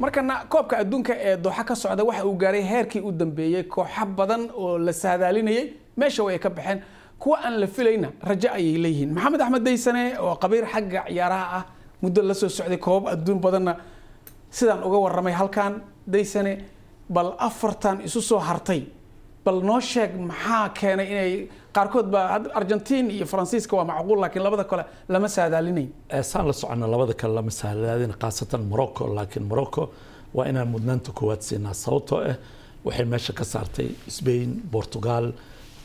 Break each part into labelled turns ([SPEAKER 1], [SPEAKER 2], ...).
[SPEAKER 1] markana koobka adduunka ee dooxo ka socda waxa uu gaaray heerkii u dambeeyey kooxo badan oo la saadaalinayay meesha way ka baxeen kuwa aan la filayna rajo ayay leeyihiin maxamed axmed daysane oo qabiir xagga ciyaaraha ah muddo la soo socday koobab adduun badanna sidaan uga waramay halkan daysane bal afartan isu soo hartay bal noo sheeg maxaa keenay inay qaarkood baa argentin iyo faransiiska waa macquul laakiin labada kale lama saadaalinayn
[SPEAKER 2] eh, saan la socona labada kale lama saadaalin khaasatan morocco laakiin morocco waa inaan mudnaanta koowaad siinaa sababtoo ah waxay meesha ka saartay spain portugal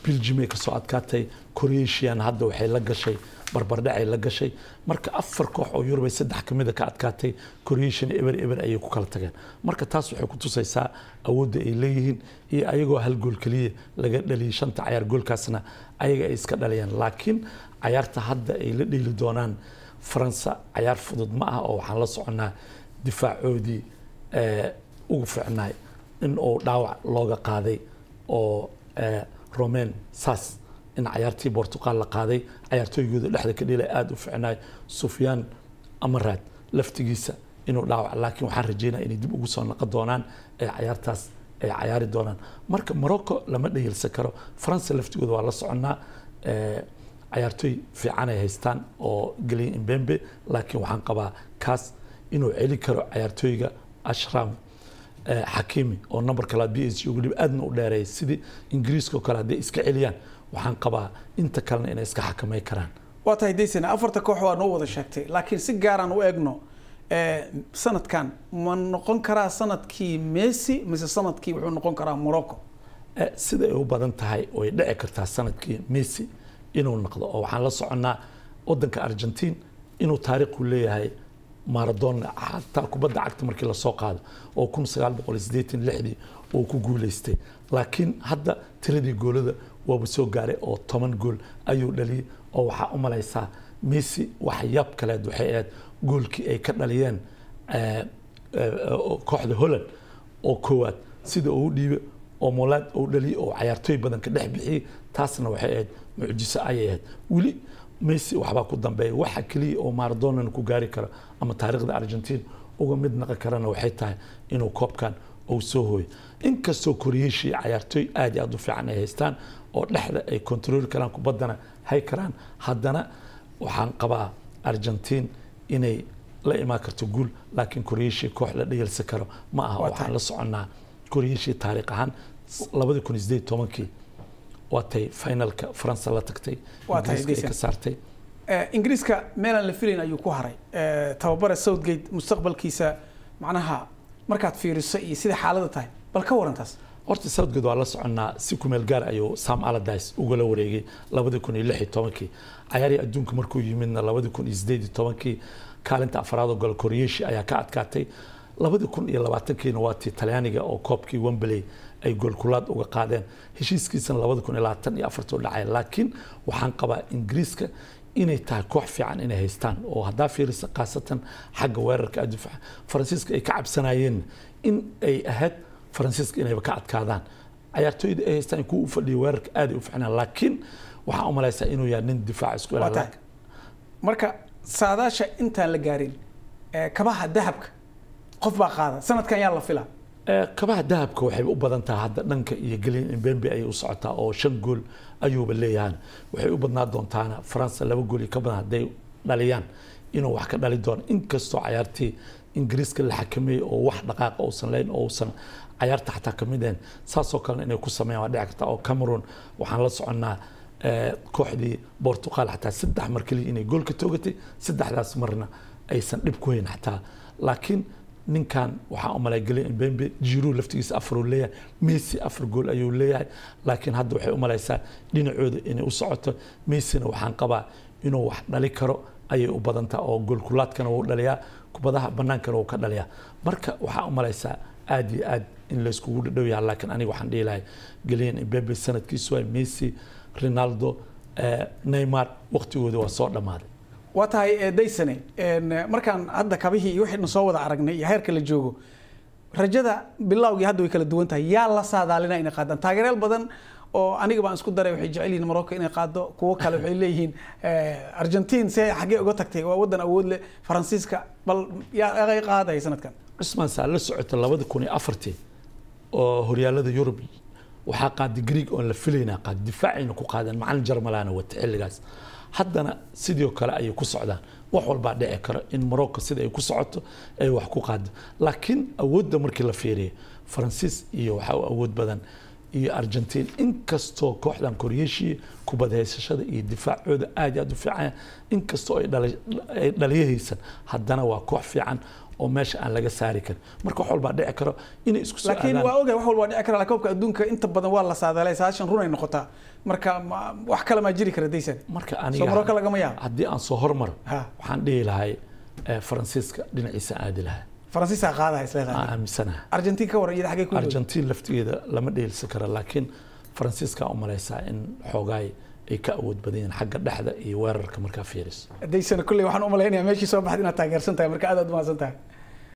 [SPEAKER 2] beljimay kasoo adkaatay croatian hadda waxay la gashay barbardhacay la gashay marka afar koox oo yurubay saddex ka ka adkaatay croatian eber eber ayay ku kala tageen marka taas waxay ku tusaysaa awoodda ay leeyihiin iyo ayagoo hal gool keliya laga dhaliyay shanta cayaar goolkaasna ayaga ay iska dhalayeen laakiin cayaarta hadda ay la dheeli doonaan faransa cayaar fudud ma ah oo waxaan la soconnaa difaacoodii eh, ugu fiicnaa in uu dhaawac looga qaaday oo eh, romen sas in cayaartii bortuqal la qaaday cayaartooygooda dhexda ka dhila aada u ficnaay sufyaan amaraad laftigiisa inuu dhaawac laakiin waxaan rajeynaa inay dib ugu soo naqon doonaan ee cayaartaas ay cayaari doonaan marka morocco lama dhayilsan karo faransa laftigooda waa la soconnaa eh, cayaartooy fiican ay haystaan oo geliya imbembe laakiin waxaan qabaa kaas inuu celi karo cayaartooyga ashram xakimi eh, oo number kalaad b h ugu dhib aadna u dheereeyay sidii ingiriiska oo kale hadday iska celiyaan waxaan qabaa inta kalena inay iska xakamay karaan
[SPEAKER 1] waa tahay daysana afarta koox waa noo wada sheegtay laakiin si gaaraan u eegno eh, sanadkan ma noqon karaa sanadkii messi mise sanadkii wuxuu noqon karaa morocco eh, sida
[SPEAKER 2] ay u badan tahay way dhici kartaa sanadkii messi inuu noqdo oo waxaan la soconnaa waddanka argentine inuu taariikhu leeyahay maradona xataa kubadda cagta markii lasoo qaado oo kun sagaal boqol sideetan lixdii uu ku guulaystay laakiin hadda tiradii goolada waaba soo gaaray oo toban gool ayuu dhaliyay oo waxaa u malaysaa messi waxyaab kaleed waxay ahayd goolkii ay ka dhaliyeen kooxda holland oo koowaad sida uu dhiibay oo molaad uu dhaliyay oo cayaartooy badan ka dhex bixiyey taasna waxay ahayd mucjiso ayay ahayd weli messi waxbaa ku dambeeya waxa keliya oo maradonan ku gaari kara ama taarikhda argentina uga mid naqan karana waxay tahay inuu koobkan uu soo hooyo inkastoo koreeshiya cayaartooy aad iyo aad u fiican ay haystaan oo dhexda ay kontarooli karaan kubaddana hay karaan haddana waxaan qabaa argentiin inay la imaan karto guul laakiin koreeshiya koox la dhayalsan karo ma aha waxaan la soconnaa koreeshiya taariikh ahaan labadii kun sideed tobankii waatay finalka faransa la tagtay saartay
[SPEAKER 1] eh, ingiriiska meelaan la filayn ayuu ku haray eh, tababare southgate mustaqbalkiisa macnaha markaad fiiriso iyo sida xaalada tahay bal ka warantaas
[SPEAKER 2] horta southgate waa la soconnaa si kumeel gaar ayuu sam aladice ugala wareegay labadii kun iyo lix iyo tobankii cayaarii adduunka markuu yimidna labadii kun iyo sideed iyo tobankii kaalinta afraadoo gol koryeeshi ayaa ka adkaatay labadii kun iyo labaatankiina waatii talyaaniga oo koobkii wembley ay goolkulaad uga qaadeen heshiiskiisana labada kun iyo labaatan iyo afartuu dhacay laakiin waxaan qabaa ingiriiska inay tahay koox fiican inay haystaan oo haddaa fiirisa khaasatan xagga weerarka addufaca faransiiska ay ka cabsanayeen in ay ahayd faransiiska inayba ka adkaadaan cayaartooyda ay haystaan kuwa u fadhiya weerarka aaday u fiicnaan laakiin waxaan u malaysaa inuu yahay nin difaac isku
[SPEAKER 1] marka saadaasha intaan la gaarin kabaha dahabka qof baa qaada sanadkan yaa la filaa
[SPEAKER 2] Eh, kabaha dahabka waxay u badan hadda dhanka iyo gelin mbembe ayay u socotaa oo shan gool ayuuba leeyahana waxay u badnaa doontaana faransa laba gool ka badan hadday dhaliyaan inuu wax ka dhali doono inkastoo cayaartii ingiriiska la xakameeyey oo wax dhaqaaqa uusan layn oo uusan cayaarta xataa ka mideen saasoo kalena inay ku sameeyaan waa dhici karta oo cameroon waxaan la soconnaa eh, kooxdii Portugal xataa saddex mar kaliya inay gool ka toogatay saddexdaas marna aysan dhib ku hayn xataa laakiin ninkan waxaa u malageliya mbembe jiru laftigiisa afaruu leeyahay messi afar gool ayuu leeyahay laakiin hadda waxay u dhinacooda inay u socoto messina waxaan qabaa inuu wax dhali karo ayay u badantaa oo goolkulaadkana wuu dhaliyaa kubadaha banaankana wuu ka dhaliyaa marka waxaa u malaysaa aad iyo aad in layskugu dhadhow yaha laakiin aniga waxaan dhihi lahay geliyan mbembe sanadkiisu waay messi ronaldo eh, neymar waqtigooda waa soo dhammaaday
[SPEAKER 1] waa tahay eh, daysane eh, markaan hadda kabihii iyo wixii dhan soo wada aragnay iyo heerka la joogo rajada bilowgii hadda way kala duwan tahay yaa la saadaalina inay qaadaan taageerayaal badan oo aniga baan isku daray waxay jecel yihiin Morocco inay qaado kuwo kale waxay leeyihiin eh, Argentine si ay xagee uga tagtay waa wadan awood leh Faransiiska bal yaa ay qaaday sanadkan
[SPEAKER 2] Usman saa la socota 2004 oo horyaalada Yurub waxaa qaaday Greek oo la filaynaa qaad difaacina ku qaadan macallin Jarmalana wata xilligaas haddana sidoo kale ayay ku socdaan wax walbaa dhici karo in morocco sida ay ku socoto ay wax ku qaado laakiin awoodda markii la fiiriya faransiis iyo waxa u awood badan iyo argentin inkastoo kooxdan koryeeshii kubadhaysashada iyo difaacooda aad aad u fiican inkastoo ay dhaliyahaysan haddana waa koox fiican oo meesha aan laga saari karin marka wax
[SPEAKER 1] walbaa dhici karo inay isku waa ogahay wax walbaa dhici kara laakiin adduunka inta badan waa la saadaalay saashan run noqotaa marka wax kale maa jiri kara daysan marka aniga soo
[SPEAKER 2] lagama yaab haddii aan soo hormaro waxaan dhihi lahay eh, faransiiska dhinaciisa aadi lahaa
[SPEAKER 1] faransiisa qaadaya isla yaqaan
[SPEAKER 2] aaminsanaha ah, argentin ka waran iyada xagee lama dheelsi karo laakiin faransiiska u in xoogaay ay ka awood badan xagga dhexda iyo weerarka markaa fiiris
[SPEAKER 1] hadaysan kulley waxaan u meeshii soo baxad inaad taageersan tahay marka aad aad umahadsan tahay